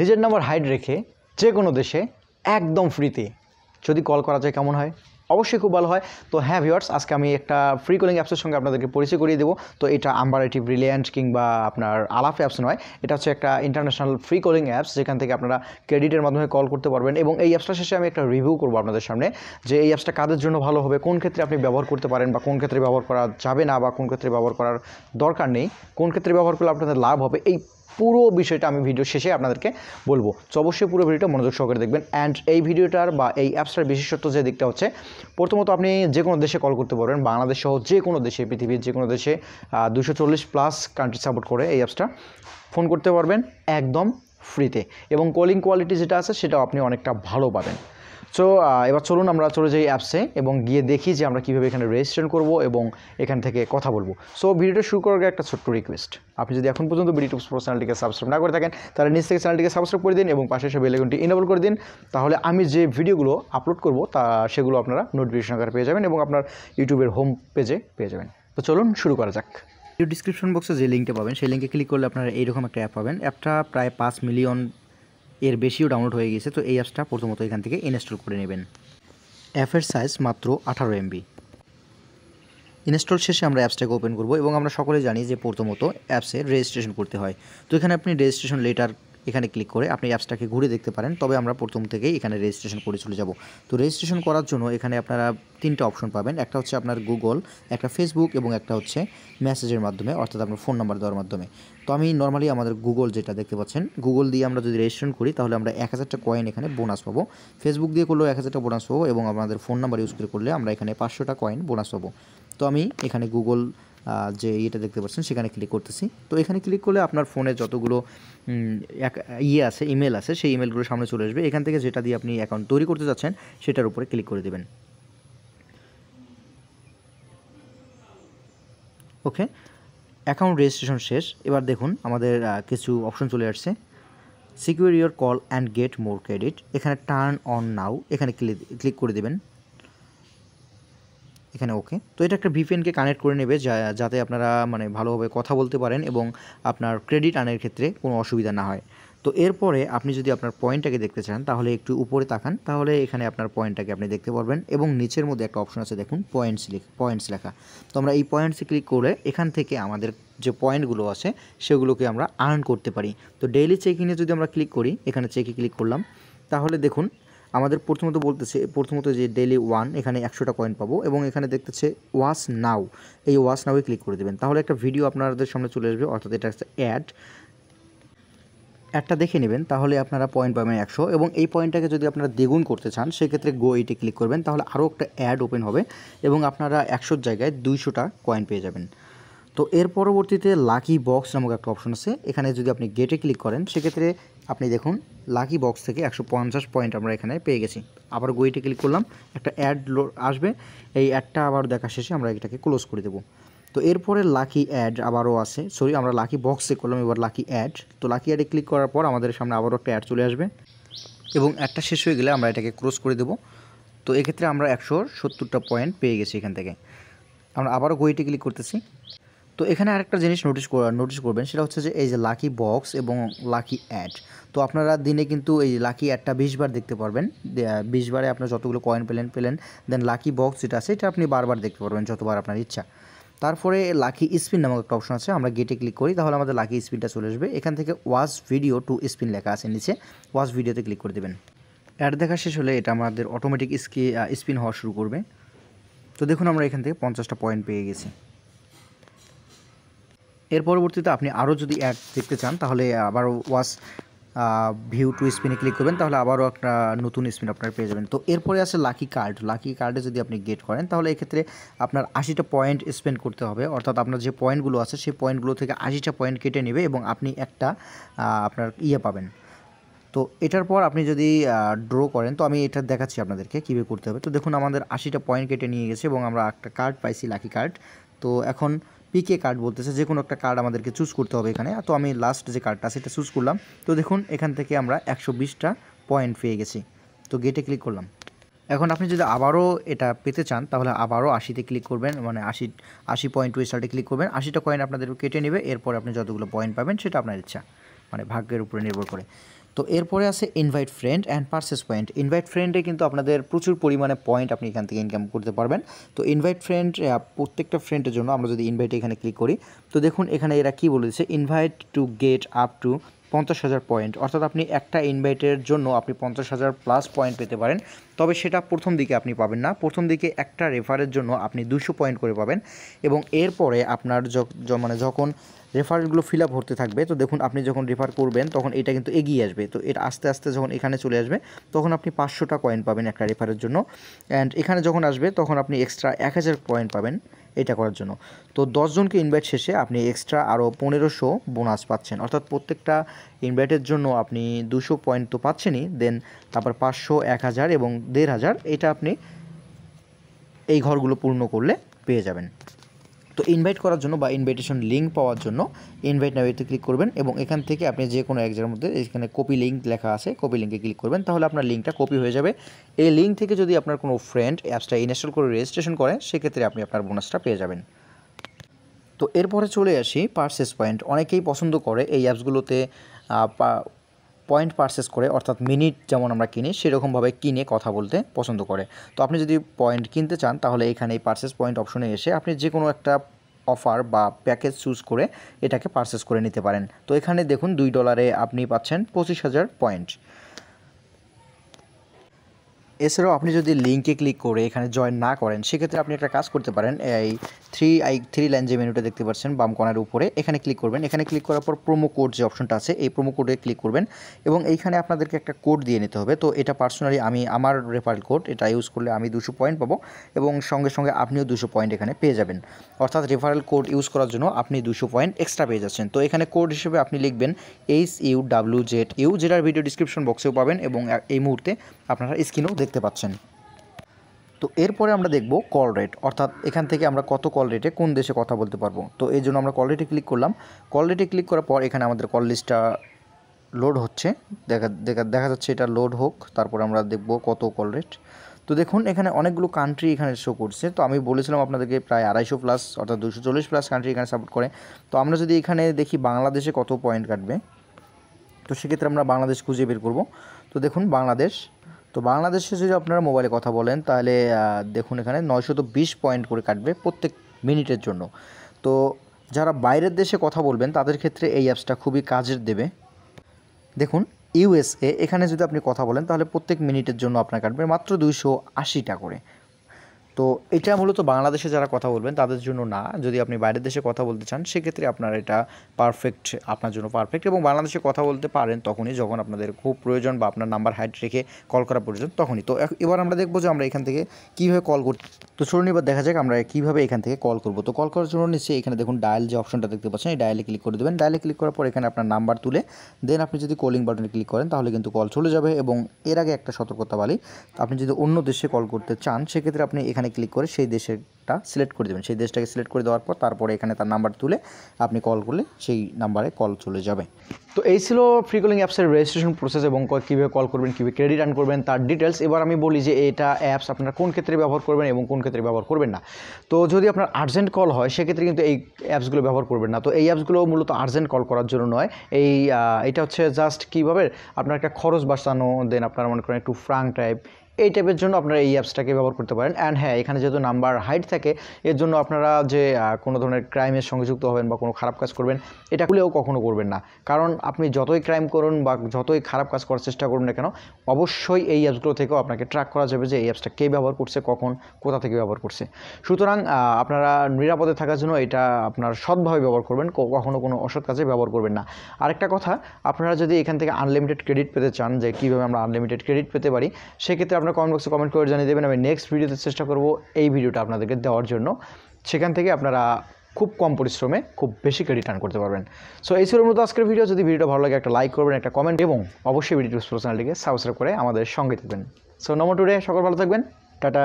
নিজের number hide রেখে যে কোনো দেশে একদম ফ্রিতে যদি কল করা যায় কেমন হয় অবশ্যই খুব ভালো হয় তো হ্যাঁ ভিওয়ার্স আজকে আমি একটা ফ্রি কলিং অ্যাপসের সঙ্গে আপনাদেরকে পরিচয় করিয়ে দেবো তো এটা আম্বারেটিভ রিলিয়ান্ট কিংবা আপনার আলাফ অ্যাপস নয় এটা হচ্ছে একটা ইন্টারন্যাশনাল ফ্রি কলিং অ্যাপস যেখান থেকে আপনারা ক্রেডিটের মাধ্যমে কল করতে পারবেন এবং এই অ্যাপসটা শেষে আমি একটা রিভিউ করবো আপনাদের সামনে যে এই অ্যাপসটা কাদের জন্য ভালো হবে কোন ক্ষেত্রে আপনি ব্যবহার করতে পারেন বা কোন ক্ষেত্রে ব্যবহার করা যাবে না বা কোন ক্ষেত্রে ব্যবহার করার দরকার নেই কোন ক্ষেত্রে ব্যবহার করলে আপনাদের লাভ হবে এই পুরো বিষয়টা আমি ভিডিও শেষে আপনাদেরকে বলবো তো অবশ্যই পুরো ভিডিওটা মনোযোগ সহকারে দেখবেন অ্যান্ড এই ভিডিওটার বা এই অ্যাপসটার বিশেষত্ব যে দিকটা হচ্ছে প্রথমত আপনি যে কোনো দেশে কল করতে পারবেন বাংলাদেশ সহ যে কোনো দেশে পৃথিবীর যে কোনো দেশে দুশো প্লাস কান্ট্রি সাপোর্ট করে এই অ্যাপসটা ফোন করতে পারবেন একদম ফ্রিতে এবং কলিং কোয়ালিটি যেটা আছে সেটাও আপনি অনেকটা ভালো পাবেন সো এবার চলুন আমরা চলে যাই অ্যাপসে এবং গিয়ে দেখি যে আমরা কীভাবে এখানে রেজিস্ট্রেশন করব এবং এখান থেকে কথা বলবো সো ভিডিওটা শুরু করার আগে একটা ছোট্ট রিকোয়েস্ট আপনি যদি এখন পর্যন্ত বিডি টুপস চ্যানেলটিকে সাবস্ক্রাইব না করে থাকেন তাহলে নিজ থেকে চ্যানেলটিকে সাবস্ক্রাইব করে দিন এবং পাশে এসে বেলেগুনটি ইনেবল করে দিন তাহলে আমি যে ভিডিওগুলো আপলোড করব তা সেগুলো আপনারা নোটিফিকেশন আকারে পেয়ে যাবেন এবং আপনার ইউটিউবের হোম পেজে পেয়ে যাবেন তো চলুন শুরু করা যাক ডিসক্রিপশন বক্সে যে লিঙ্কটা পাবেন সেই লিঙ্কে ক্লিক করলে আপনারা এইরকম একটা অ্যাপ পাবেন অ্যাপটা প্রায় পাঁচ মিলিয়ন এর বেশিও ডাউনলোড হয়ে গেছে তো এই অ্যাপসটা প্রথমত এখান থেকে ইনস্টল করে নেবেন অ্যাপের সাইজ মাত্র আঠারো এমবি ইনস্টল শেষে আমরা অ্যাপসটাকে ওপেন করব এবং আমরা সকলে জানি যে প্রথমত অ্যাপসে রেজিস্ট্রেশন করতে হয় তো এখানে আপনি রেজিস্ট্রেশন লেটার এখানে ক্লিক করে আপনি অ্যাপসটাকে ঘুরে দেখতে পারেন তবে আমরা প্রথম থেকেই এখানে রেজিস্ট্রেশন করে চলে যাব তো রেজিস্ট্রেশন করার জন্য এখানে আপনারা তিনটা অপশন পাবেন একটা হচ্ছে আপনার গুগল একটা ফেসবুক এবং একটা হচ্ছে মেসেজের মাধ্যমে অর্থাৎ আপনার ফোন নাম্বার দেওয়ার মাধ্যমে তো আমি নর্মালি আমাদের গুগল যেটা দেখতে পাচ্ছেন গুগল দিয়ে আমরা যদি রেজিস্ট্রেশন করি তাহলে আমরা এক হাজারটা কয়েন এখানে বোনাস পাবো ফেসবুক দিয়ে করলেও এক হাজারটা বোনাস পাবো এবং আমাদের ফোন নাম্বার ইউজ করে করলে আমরা এখানে পাঁচশোটা কয়েন বোনাস পাবো তো আমি এখানে গুগল যে ইয়েটা দেখতে পাচ্ছেন সেখানে ক্লিক করতেছি তো এখানে ক্লিক করলে আপনার ফোনে যতগুলো এক ইয়ে আছে ইমেল আছে সেই ইমেলগুলো সামনে চলে আসবে এখান থেকে যেটা দিয়ে আপনি অ্যাকাউন্ট তৈরি করতে যাচ্ছেন সেটার উপরে ক্লিক করে দেবেন ওকে অ্যাকাউন্ট রেজিস্ট্রেশন শেষ এবার দেখুন আমাদের কিছু অপশন চলে আসছে secure your call and get more credit এখানে টার্ন অন নাও এখানে ক্লিক ক্লিক করে দেবেন এখানে ওকে তো এটা একটা ভিপিএনকে কানেক্ট করে নেবে যা যাতে আপনারা মানে ভালোভাবে কথা বলতে পারেন এবং আপনার ক্রেডিট আনের ক্ষেত্রে কোনো অসুবিধা না হয় তো এরপরে আপনি যদি আপনার পয়েন্টটাকে দেখতে চান তাহলে একটু উপরে তাকান তাহলে এখানে আপনার পয়েন্টটাকে আপনি দেখতে পারবেন এবং নিচের মধ্যে একটা অপশন আছে দেখুন পয়েন্টস লিখ পয়েন্টস লেখা তো আমরা এই পয়েন্টসে ক্লিক করে এখান থেকে আমাদের যে পয়েন্টগুলো আছে সেগুলোকে আমরা আর্ন করতে পারি তো ডেইলি চেক ইনে যদি আমরা ক্লিক করি এখানে চেকে ক্লিক করলাম তাহলে দেখুন আমাদের প্রথমত বলতেছে প্রথমত যে ডেলি ওয়ান এখানে একশোটা কয়েন পাবো এবং এখানে দেখতেছে ওয়াশ নাও এই ওয়াশ নাও ক্লিক করে দেবেন তাহলে একটা ভিডিও আপনাদের সামনে চলে আসবে অর্থাৎ এটা একটা অ্যাড অ্যাডটা দেখে নেবেন তাহলে আপনারা পয়েন্ট পাবেন একশো এবং এই পয়েন্টটাকে যদি আপনারা দ্বিগুণ করতে চান সেক্ষেত্রে গো এইটে ক্লিক করবেন তাহলে আরও একটা অ্যাড ওপেন হবে এবং আপনারা একশোর জায়গায় দুইশোটা কয়েন পেয়ে যাবেন তো এর পরবর্তীতে লাকি বক্স নামক একটা অপশন আছে এখানে যদি আপনি গেটে ক্লিক করেন সেক্ষেত্রে আপনি দেখুন লাকি বক্স থেকে একশো পঞ্চাশ পয়েন্ট আমরা এখানে পেয়ে গেছি আবার গইটে ক্লিক করলাম একটা অ্যাড আসবে এই অ্যাডটা আবার দেখা শেষে আমরা এটাকে ক্লোজ করে দেবো তো এরপরে লাকি অ্যাড আবারও আছে সরি আমরা লাকি বক্সে করলাম এবার লাকি অ্যাড তো লাকি অ্যাডে ক্লিক করার পর আমাদের সামনে আবারও একটা অ্যাড চলে আসবে এবং অ্যাডটা শেষ হয়ে গেলে আমরা এটাকে ক্রস করে দেবো তো এক্ষেত্রে আমরা একশো সত্তরটা পয়েন্ট পেয়ে গেছি এখান থেকে আমরা আবারও গইটে ক্লিক করতেছি তো এখানে আরেকটা জিনিস নোটিশ নোটিশ করবেন সেটা হচ্ছে যে এই যে লাকি বক্স এবং লাকি অ্যাড তো আপনারা দিনে কিন্তু এই লাকি অ্যাডটা বিশবার দেখতে পারবেন বিশবারে আপনার যতগুলো কয়েন পেলেন পেলেন দেন লাকি বক্স যেটা আছে এটা আপনি বারবার দেখতে পারবেন যতবার আপনার ইচ্ছা তারপরে লাকি স্পিন নামক একটা অপশন আছে আমরা গেটে ক্লিক করি তাহলে আমাদের লাকি স্পিনটা চলে আসবে এখান থেকে ওয়াজ ভিডিও টু স্পিন লেখা আছে নিচে ওয়াজ ভিডিওতে ক্লিক করে দেবেন অ্যাড দেখা শেষ হলে এটা আমাদের অটোমেটিক স্কি স্পিন হওয়া শুরু করবে তো দেখুন আমরা এখান থেকে পঞ্চাশটা পয়েন্ট পেয়ে গেছি এর পরবর্তীতে আপনি আরও যদি অ্যাড দেখতে চান তাহলে আবার ওয়াশ ভিউ টু স্পিনে ক্লিক করবেন তাহলে আবারও একটা নতুন স্পিন আপনার পেয়ে যাবেন তো এরপরে আছে লাকি কার্ড লাকি কার্ডে যদি আপনি গেট করেন তাহলে এক্ষেত্রে আপনার আশিটা পয়েন্ট স্পেন্ড করতে হবে অর্থাৎ আপনার যে পয়েন্টগুলো আছে সেই পয়েন্টগুলো থেকে আশিটা পয়েন্ট কেটে নেবে এবং আপনি একটা আপনার ইয়ে পাবেন তো এটার পর আপনি যদি ড্র করেন তো আমি এটা দেখাচ্ছি আপনাদেরকে কীভাবে করতে হবে তো দেখুন আমাদের আশিটা পয়েন্ট কেটে নিয়ে গেছে এবং আমরা একটা কার্ড পাইছি লাকি কার্ড তো এখন পিকে কার্ড বলতেছে যে কোনো একটা কার্ড আমাদেরকে চুজ করতে হবে এখানে তো আমি লাস্ট যে কার্ডটা সেটা চুজ করলাম তো দেখুন এখান থেকে আমরা একশো বিশটা পয়েন্ট পেয়ে গেছি তো গেটে ক্লিক করলাম এখন আপনি যদি আবারও এটা পেতে চান তাহলে আবারও আশিতে ক্লিক করবেন মানে আশি আশি পয়েন্ট ওয়েবসাইটে ক্লিক করবেন আশিটা কয়েন আপনাদের কেটে নেবে এরপর আপনি যতগুলো পয়েন্ট পাবেন সেটা আপনার ইচ্ছা মানে ভাগ্যের উপরে নির্ভর করে তো এরপরে আছে invite friend and purchase point invite ফ্রেন্ডে কিন্তু আপনাদের প্রচুর পরিমাণে পয়েন্ট আপনি এখান থেকে ইনকাম করতে পারবেন তো ইনভাইট ফ্রেন্ড প্রত্যেকটা ফ্রেন্ডের জন্য আমরা যদি ইনভাইট এখানে ক্লিক করি তো দেখুন এখানে এরা কি বলেছে invite to get up to পঞ্চাশ হাজার পয়েন্ট অর্থাৎ আপনি একটা ইনভাইটের জন্য আপনি পঞ্চাশ হাজার প্লাস পয়েন্ট পেতে পারেন তবে সেটা প্রথম দিকে আপনি পাবেন না প্রথম দিকে একটা রেফারের জন্য আপনি দুশো পয়েন্ট করে পাবেন এবং এরপরে আপনার মানে যখন রেফারেলগুলো ফিল আপ হতে থাকবে তো দেখুন আপনি যখন রেফার করবেন তখন এটা কিন্তু এগিয়ে আসবে তো এটা আস্তে আস্তে যখন এখানে চলে আসবে তখন আপনি পাঁচশোটা কয়েন পাবেন একটা রেফারের জন্য অ্যান্ড এখানে যখন আসবে তখন আপনি এক্সট্রা এক হাজার পয়েন্ট পাবেন এটা করার জন্য তো দশজনকে ইনভাইট শেষে আপনি এক্সট্রা আরও পনেরোশো বোনাস পাচ্ছেন অর্থাৎ প্রত্যেকটা ইনভাইটের জন্য আপনি দুশো পয়েন্ট তো পাচ্ছেনই দেন তারপর পাঁচশো এক হাজার এবং দেড় হাজার এটা আপনি এই ঘরগুলো পূর্ণ করলে পেয়ে যাবেন তো ইনভাইট করার জন্য বা ইনভাইটেশন লিঙ্ক পাওয়ার জন্য ইনভাইট নাবিতে ক্লিক করবেন এবং এখান থেকে আপনি যে কোনো এক মধ্যে এখানে কপি লিঙ্ক লেখা আছে কপি লিঙ্কে ক্লিক করবেন তাহলে আপনার লিঙ্কটা কপি হয়ে যাবে এই লিঙ্ক থেকে যদি আপনার কোনো ফ্রেন্ড অ্যাপসটা ইনস্টল করে রেজিস্ট্রেশন করেন সেক্ষেত্রে আপনি আপনার বোনাসটা পেয়ে যাবেন তো এরপরে চলে আসি পার্সেস পয়েন্ট অনেকেই পছন্দ করে এই অ্যাপসগুলোতে পয়েন্ট পারচেস করে অর্থাৎ মিনিট যেমন আমরা কিনি সেরকমভাবে কিনে কথা বলতে পছন্দ করে তো আপনি যদি পয়েন্ট কিনতে চান তাহলে এখানে এই পারচেস পয়েন্ট অপশনে এসে আপনি যে কোনো একটা অফার বা প্যাকেজ চুজ করে এটাকে পারচেস করে নিতে পারেন তো এখানে দেখুন দুই ডলারে আপনি পাচ্ছেন পঁচিশ হাজার পয়েন্ট এছাড়াও আপনি যদি লিঙ্কে ক্লিক করে এখানে জয়েন না করেন সেক্ষেত্রে আপনি একটা কাজ করতে পারেন এই থ্রি আই থ্রি লাইন যে মেনুটা দেখতে পাচ্ছেন বাম কণার উপরে এখানে ক্লিক করবেন এখানে ক্লিক করার পর প্রোমো কোড যে অপশনটা আছে এই প্রোমো কোডে ক্লিক করবেন এবং এইখানে আপনাদেরকে একটা কোড দিয়ে নিতে হবে তো এটা পার্সোনালি আমি আমার রেফারেল কোড এটা ইউজ করলে আমি দুশো পয়েন্ট পাবো এবং সঙ্গে সঙ্গে আপনিও দুশো পয়েন্ট এখানে পেয়ে যাবেন অর্থাৎ রেফারেল কোড ইউজ করার জন্য আপনি দুশো পয়েন্ট এক্সট্রা পেয়ে যাচ্ছেন তো এখানে কোড হিসেবে আপনি লিখবেন H U W Z U যেটার ভিডিও ডিসক্রিপশন বক্সেও পাবেন এবং এই মুহূর্তে আপনারা স্ক্রিনেও দেখতে দেখতে পাচ্ছেন তো এরপরে আমরা দেখব কল রেট অর্থাৎ এখান থেকে আমরা কত কল রেটে কোন দেশে কথা বলতে পারবো তো এই জন্য আমরা কল রেটে ক্লিক করলাম কল রেটে ক্লিক করার পর এখানে আমাদের কল লিস্টটা লোড হচ্ছে দেখা দেখা দেখা যাচ্ছে এটা লোড হোক তারপর আমরা দেখব কত কল রেট তো দেখুন এখানে অনেকগুলো কান্ট্রি এখানে শো করছে তো আমি বলেছিলাম আপনাদেরকে প্রায় আড়াইশো প্লাস অর্থাৎ দুশো চল্লিশ প্লাস কান্ট্রি এখানে সাপোর্ট করে তো আমরা যদি এখানে দেখি বাংলাদেশে কত পয়েন্ট কাটবে তো সেক্ষেত্রে আমরা বাংলাদেশ খুঁজে বের করব তো দেখুন বাংলাদেশ তো বাংলাদেশে যদি আপনারা মোবাইলে কথা বলেন তাহলে দেখুন এখানে নয়শত বিশ পয়েন্ট করে কাটবে প্রত্যেক মিনিটের জন্য তো যারা বাইরের দেশে কথা বলবেন তাদের ক্ষেত্রে এই অ্যাপসটা খুবই কাজের দেবে দেখুন ইউএসএ এখানে যদি আপনি কথা বলেন তাহলে প্রত্যেক মিনিটের জন্য আপনার কাটবে মাত্র দুইশো আশিটা করে তো এটা মূলত বাংলাদেশে যারা কথা বলবেন তাদের জন্য না যদি আপনি বাইরের দেশে কথা বলতে চান সেক্ষেত্রে আপনার এটা পারফেক্ট আপনার জন্য পারফেক্ট এবং বাংলাদেশে কথা বলতে পারেন তখনই যখন আপনাদের খুব প্রয়োজন বা আপনার নাম্বার হাইট রেখে কল করা প্রয়োজন তখনই তো এবার আমরা দেখবো যে আমরা এখান থেকে কীভাবে কল করতে তো চলুন এবার দেখা যাক আমরা কীভাবে এখান থেকে কল করব তো কল করার জন্য নিশ্চয়ই এখানে দেখুন ডায়াল যে অপশনটা দেখতে পাচ্ছেন এই ডায়ালে ক্লিক করে দেবেন ডায়ালে ক্লিক করার পর এখানে আপনার নাম্বার তুলে দেন আপনি যদি কলিং বাটনে ক্লিক করেন তাহলে কিন্তু কল চলে যাবে এবং এর আগে একটা সতর্কতা বলি আপনি যদি অন্য দেশে কল করতে চান সেক্ষেত্রে আপনি এখানে এখানে ক্লিক করে সেই দেশেরটা সিলেক্ট করে দেবেন সেই দেশটাকে সিলেক্ট করে দেওয়ার পর তারপরে এখানে তার নাম্বার তুলে আপনি কল করলে সেই নাম্বারে কল চলে যাবে তো এই ছিল ফ্রি কলিং অ্যাপসের রেজিস্ট্রেশন প্রসেস এবং কীভাবে কল করবেন কীভাবে ক্রেডিট আর্ন করবেন তার ডিটেলস এবার আমি বলি যে এটা অ্যাপস আপনারা কোন ক্ষেত্রে ব্যবহার করবেন এবং কোন ক্ষেত্রে ব্যবহার করবেন না তো যদি আপনার আর্জেন্ট কল হয় সেক্ষেত্রে কিন্তু এই অ্যাপসগুলো ব্যবহার করবেন না তো এই অ্যাপসগুলো মূলত আর্জেন্ট কল করার জন্য নয় এই এটা হচ্ছে জাস্ট কীভাবে আপনার একটা খরচ বাঁচানো দেন আপনার মনে করেন একটু ফ্রাঙ্ক টাইপ এই টাইপের জন্য আপনারা এই অ্যাপসটাকে ব্যবহার করতে পারেন অ্যান্ড হ্যাঁ এখানে যেহেতু নাম্বার হাইট থাকে এর জন্য আপনারা যে কোনো ধরনের ক্রাইমের সঙ্গে যুক্ত হবেন বা কোনো খারাপ কাজ করবেন এটা খুলেও কখনো করবেন না কারণ আপনি যতই ক্রাইম করুন বা যতই খারাপ কাজ করার চেষ্টা করুন না কেন অবশ্যই এই অ্যাপসগুলো থেকেও আপনাকে ট্র্যাক করা যাবে যে এই অ্যাপসটা কে ব্যবহার করছে কখন কোথা থেকে ব্যবহার করছে সুতরাং আপনারা নিরাপদে থাকার জন্য এটা আপনার সৎভাবে ব্যবহার করবেন কখনও কোনো অসৎ কাজে ব্যবহার করবেন না আরেকটা কথা আপনারা যদি এখান থেকে আনলিমিটেড ক্রেডিট পেতে চান যে কীভাবে আমরা আনলিমিটেড ক্রেডিট পেতে পারি সেক্ষেত্রে আপনার কমেন্ট বক্সে কমেন্ট করে জানিয়ে দেবেন আমি নেক্সট ভিডিওতে চেষ্টা করব এই ভিডিওটা আপনাদেরকে দেওয়ার জন্য সেখান থেকে আপনারা খুব কম পরিশ্রমে খুব বেশি ক্রেডিট আর্ন করতে পারবেন সো এই ছিল মূলত আজকের ভিডিও যদি ভিডিওটা ভালো লাগে একটা লাইক করবেন একটা কমেন্ট এবং অবশ্যই ভিডিও চ্যানেলটিকে সাবস্ক্রাইব করে আমাদের সঙ্গে থাকবেন সো নমো টুডে সকল ভালো থাকবেন টাটা